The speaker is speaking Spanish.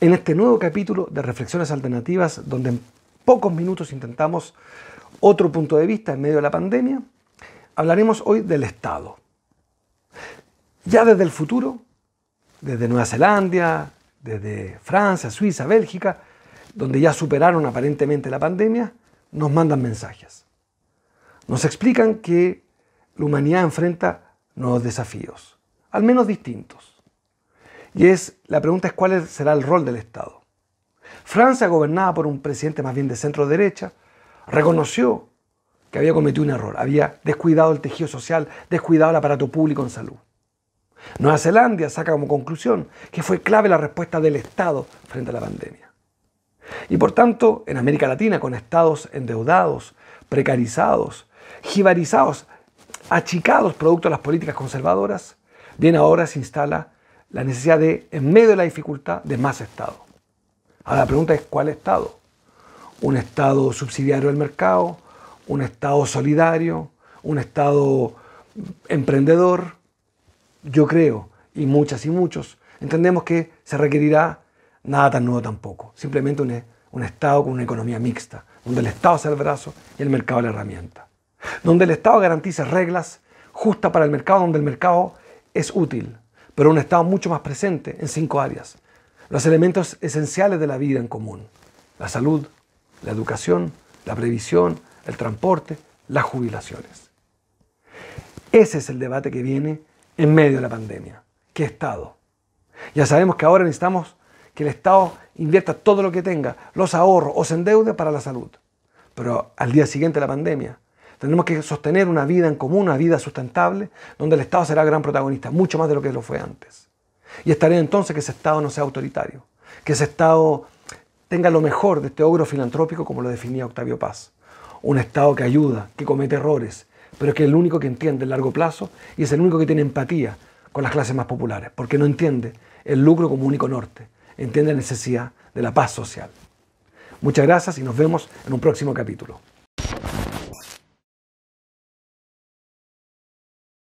en este nuevo capítulo de Reflexiones Alternativas, donde en pocos minutos intentamos otro punto de vista en medio de la pandemia, hablaremos hoy del Estado. Ya desde el futuro, desde Nueva Zelanda, desde Francia, Suiza, Bélgica, donde ya superaron aparentemente la pandemia, nos mandan mensajes. Nos explican que la humanidad enfrenta nuevos desafíos, al menos distintos y es, la pregunta es cuál será el rol del Estado. Francia, gobernada por un presidente más bien de centro derecha, reconoció que había cometido un error, había descuidado el tejido social, descuidado el aparato público en salud. Nueva Zelanda saca como conclusión que fue clave la respuesta del Estado frente a la pandemia. Y por tanto, en América Latina, con estados endeudados, precarizados, jibarizados, achicados producto de las políticas conservadoras, bien ahora se instala la necesidad de, en medio de la dificultad, de más Estado. Ahora la pregunta es, ¿cuál Estado? ¿Un Estado subsidiario del mercado? ¿Un Estado solidario? ¿Un Estado emprendedor? Yo creo, y muchas y muchos, entendemos que se requerirá nada tan nuevo tampoco, simplemente un, un Estado con una economía mixta, donde el Estado sea el brazo y el mercado la herramienta. Donde el Estado garantice reglas justas para el mercado, donde el mercado es útil, pero un Estado mucho más presente en cinco áreas. Los elementos esenciales de la vida en común. La salud, la educación, la previsión, el transporte, las jubilaciones. Ese es el debate que viene en medio de la pandemia. ¿Qué Estado? Ya sabemos que ahora necesitamos que el Estado invierta todo lo que tenga, los ahorros o se endeude para la salud. Pero al día siguiente de la pandemia, tenemos que sostener una vida en común, una vida sustentable, donde el Estado será gran protagonista, mucho más de lo que lo fue antes. Y estaré entonces que ese Estado no sea autoritario, que ese Estado tenga lo mejor de este ogro filantrópico como lo definía Octavio Paz. Un Estado que ayuda, que comete errores, pero que es el único que entiende el largo plazo y es el único que tiene empatía con las clases más populares, porque no entiende el lucro como único norte, entiende la necesidad de la paz social. Muchas gracias y nos vemos en un próximo capítulo.